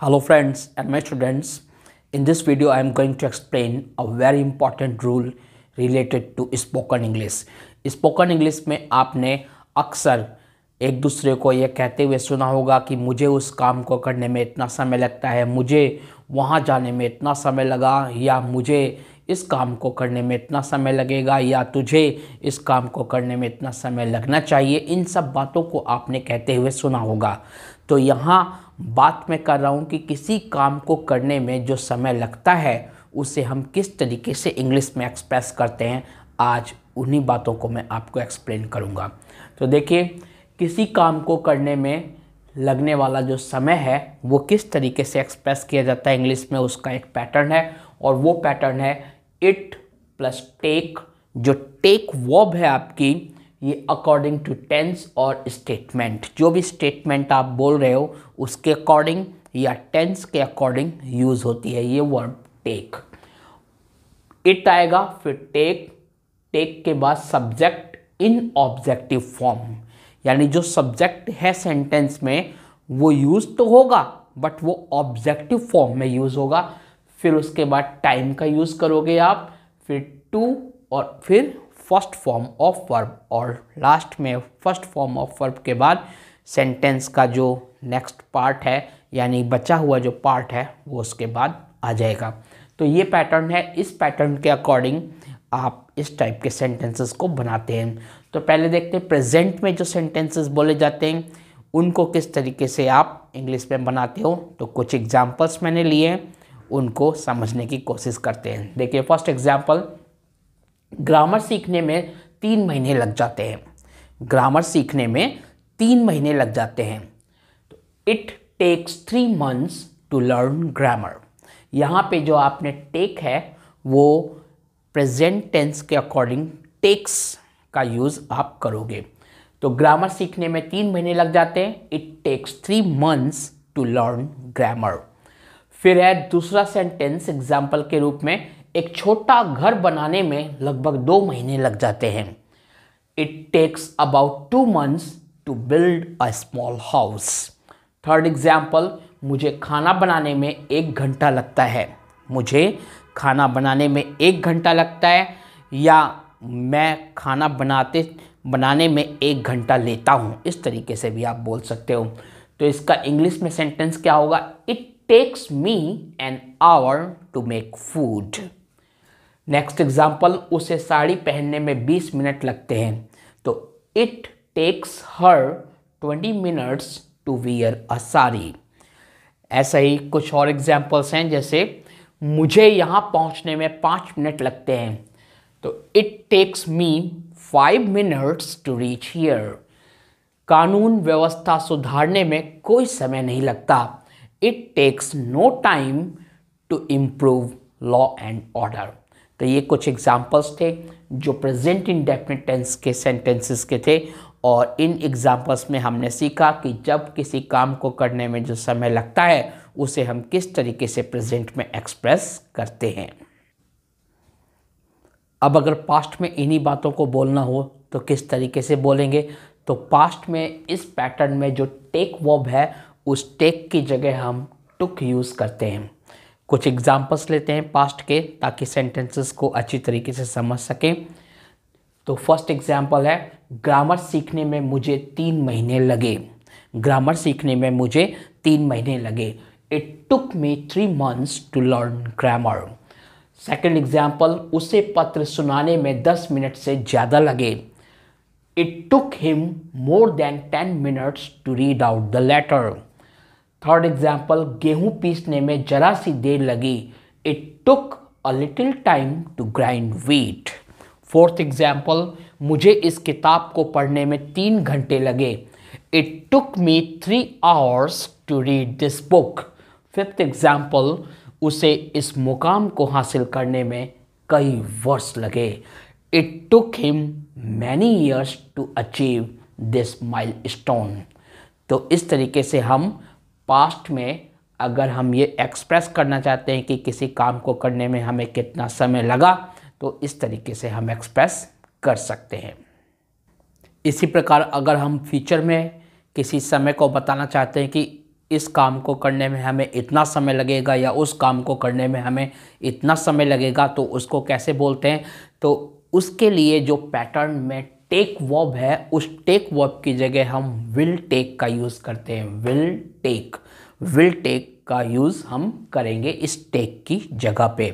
hello friends and my students in this video i am going to explain a very important rule related to spoken english spoken english में आपने अक्सर एक दूसरे को ये कहते हुए सुना होगा कि मुझे उस काम को करने में इतना समय लगता है मुझे वहाँ जाने में इतना समय लगा या मुझे इस काम को करने में इतना समय लगेगा या तुझे इस काम को करने में इतना समय लगना चाहिए इन सब बातों को आपने कहते हुए सुना होगा तो यहाँ बात मैं कर रहा हूँ कि किसी काम को करने में जो समय लगता है उसे हम किस तरीके से इंग्लिश में एक्सप्रेस करते हैं आज उन्हीं बातों को मैं आपको एक्सप्लेन करूँगा तो देखिए किसी काम को करने में लगने वाला जो समय है वो किस तरीके से एक्सप्रेस किया जाता है इंग्लिश में उसका एक पैटर्न है और वो पैटर्न है इट प्लस टेक जो टेक वॉब है आपकी ये अकॉर्डिंग टू टेंस और स्टेटमेंट जो भी स्टेटमेंट आप बोल रहे हो उसके अकॉर्डिंग या टेंस के अकॉर्डिंग यूज होती है ये वर्ब टेक इट आएगा फिर टेक टेक के बाद सब्जेक्ट इन ऑब्जेक्टिव फॉर्म यानी जो सब्जेक्ट है सेंटेंस में वो यूज़ तो होगा बट वो ऑब्जेक्टिव फॉर्म में यूज़ होगा फिर उसके बाद टाइम का यूज़ करोगे आप फिर टू और फिर फर्स्ट फॉर्म ऑफ वर्ब और लास्ट में फर्स्ट फॉर्म ऑफ वर्ब के बाद सेंटेंस का जो नेक्स्ट पार्ट है यानी बचा हुआ जो पार्ट है वो उसके बाद आ जाएगा तो ये पैटर्न है इस पैटर्न के अकॉर्डिंग आप इस टाइप के सेंटेंसेस को बनाते हैं तो पहले देखते हैं प्रेजेंट में जो सेंटेंसेस बोले जाते हैं उनको किस तरीके से आप इंग्लिश में बनाते हो तो कुछ एग्जांपल्स मैंने लिए हैं उनको समझने की कोशिश करते हैं देखिए फर्स्ट एग्जाम्पल ग्रामर सीखने में तीन महीने लग जाते हैं ग्रामर सीखने में तीन महीने लग जाते हैं तो it takes three months to learn grammar यहाँ पे जो आपने टेक है वो प्रेजेंट टेंस के अकॉर्डिंग टेक्स का यूज़ आप करोगे तो ग्रामर सीखने में तीन महीने लग जाते हैं it takes three months to learn grammar फिर है दूसरा सेंटेंस एग्जाम्पल के रूप में एक छोटा घर बनाने में लगभग दो महीने लग जाते हैं it takes about two months to build a small house third example मुझे खाना बनाने में एक घंटा लगता है मुझे खाना बनाने में एक घंटा लगता है या मैं खाना बनाते बनाने में एक घंटा लेता हूँ इस तरीके से भी आप बोल सकते हो तो इसका इंग्लिश में सेंटेंस क्या होगा it takes me an hour to make food. Next example उसे साड़ी पहनने में 20 मिनट लगते हैं तो it takes her 20 minutes to wear a sari ऐसा ही कुछ और एग्जाम्पल्स हैं जैसे मुझे यहाँ पहुँचने में पाँच मिनट लगते हैं तो it takes me five minutes to reach here कानून व्यवस्था सुधारने में कोई समय नहीं लगता it takes no time to improve law and order तो ये कुछ एग्जाम्पल्स थे जो प्रेजेंट डेफिनेट टेंस के सेंटेंसेस के थे और इन एग्जाम्पल्स में हमने सीखा कि जब किसी काम को करने में जो समय लगता है उसे हम किस तरीके से प्रेजेंट में एक्सप्रेस करते हैं अब अगर पास्ट में इन्हीं बातों को बोलना हो तो किस तरीके से बोलेंगे तो पास्ट में इस पैटर्न में जो टेक वॉब है उस टेक की जगह हम टुक यूज़ करते हैं कुछ एग्जाम्पल्स लेते हैं पास्ट के ताकि सेंटेंसेस को अच्छी तरीके से समझ सकें तो फर्स्ट एग्जाम्पल है ग्रामर सीखने में मुझे तीन महीने लगे ग्रामर सीखने में मुझे तीन महीने लगे it took me three months to learn grammar second example उसे पत्र सुनाने में दस मिनट से ज़्यादा लगे it took him more than ten minutes to read out the letter third example गेहूं पीसने में जरा सी देर लगी it took a little time to grind wheat fourth example मुझे इस किताब को पढ़ने में तीन घंटे लगे it took me three hours to read this book fifth example उसे इस मुकाम को हासिल करने में कई वर्ष लगे it took him many years to achieve this milestone तो इस तरीके से हम पास्ट में अगर हम ये एक्सप्रेस करना चाहते हैं कि किसी काम को करने में हमें कितना समय लगा तो इस तरीके से हम एक्सप्रेस कर सकते हैं इसी प्रकार अगर हम फ्यूचर में किसी समय को बताना चाहते हैं कि इस काम को करने में हमें इतना समय लगेगा या उस काम को करने में हमें इतना समय लगेगा तो उसको कैसे बोलते हैं तो उसके लिए जो पैटर्न में टेक वॉब है उस टेक वॉब की जगह हम विल टेक का यूज़ करते हैं विल टेक विल टेक का यूज़ हम करेंगे इस टेक की जगह पे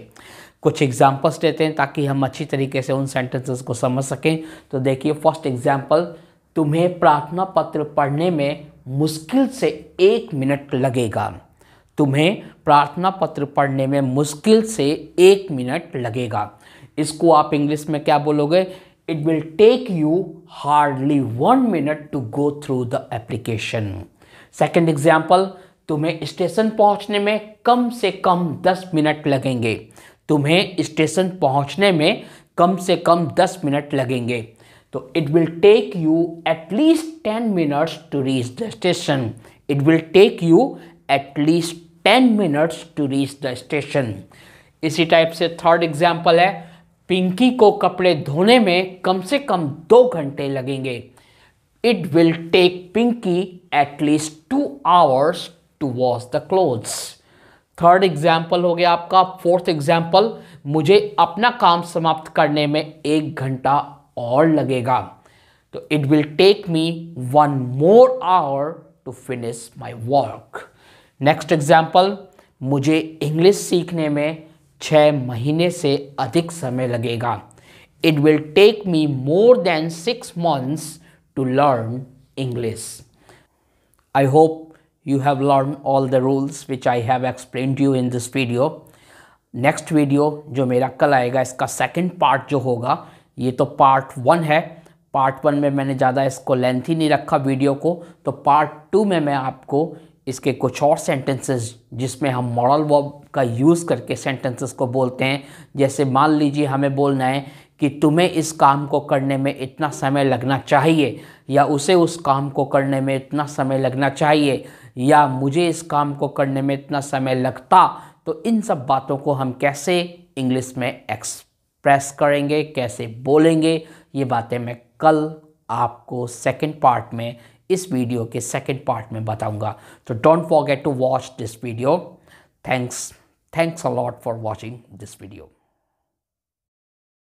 कुछ एग्जांपल्स देते हैं ताकि हम अच्छी तरीके से उन सेंटेंसेस को समझ सकें तो देखिए फर्स्ट एग्जांपल तुम्हें प्रार्थना पत्र पढ़ने में मुश्किल से एक मिनट लगेगा तुम्हें प्रार्थना पत्र पढ़ने में मुश्किल से एक मिनट लगेगा इसको आप इंग्लिश में क्या बोलोगे it will take you hardly one minute to go through the application. Second example, तुम्हें स्टेशन पहुंचने में कम से कम 10 मिनट लगेंगे तुम्हें स्टेशन पहुंचने में कम से कम 10 मिनट लगेंगे तो it will take you at least 10 minutes to reach the station it will take you at least 10 minutes to reach the station इसी टाइप से थर्ड एग्जाम्पल है पिंकी को कपड़े धोने में कम से कम दो घंटे लगेंगे it will take Pinky at least two hours to wash the clothes third example हो गया आपका फोर्थ एग्जाम्पल मुझे अपना काम समाप्त करने में एक घंटा और लगेगा तो it will take me one more hour to finish my work next example मुझे इंग्लिश सीखने में छः महीने से अधिक समय लगेगा it will take me more than six months to learn English I hope you have learn all the rules which I have explain you in this video next video जो मेरा कल आएगा इसका सेकेंड पार्ट जो होगा ये तो part one है पार्ट वन में मैंने ज़्यादा इसको लेंथ ही नहीं रखा वीडियो को तो पार्ट टू में मैं आपको इसके कुछ और सेंटेंसेस जिसमें हम मॉडल वर्ब का यूज़ करके सेंटेंसेस को बोलते हैं जैसे मान लीजिए हमें बोलना है कि तुम्हें इस काम को करने में इतना समय लगना चाहिए या उसे उस काम को करने में इतना समय लगना चाहिए या मुझे इस काम को करने में इतना समय लगता तो इन सब बातों को हम कैसे इंग्लिश में एक्सप्रेस करेंगे कैसे बोलेंगे ये बातें मैं कल आपको सेकंड पार्ट में इस वीडियो के सेकेंड पार्ट में बताऊँगा तो don't forget to watch this video thanks thanks a lot for watching this video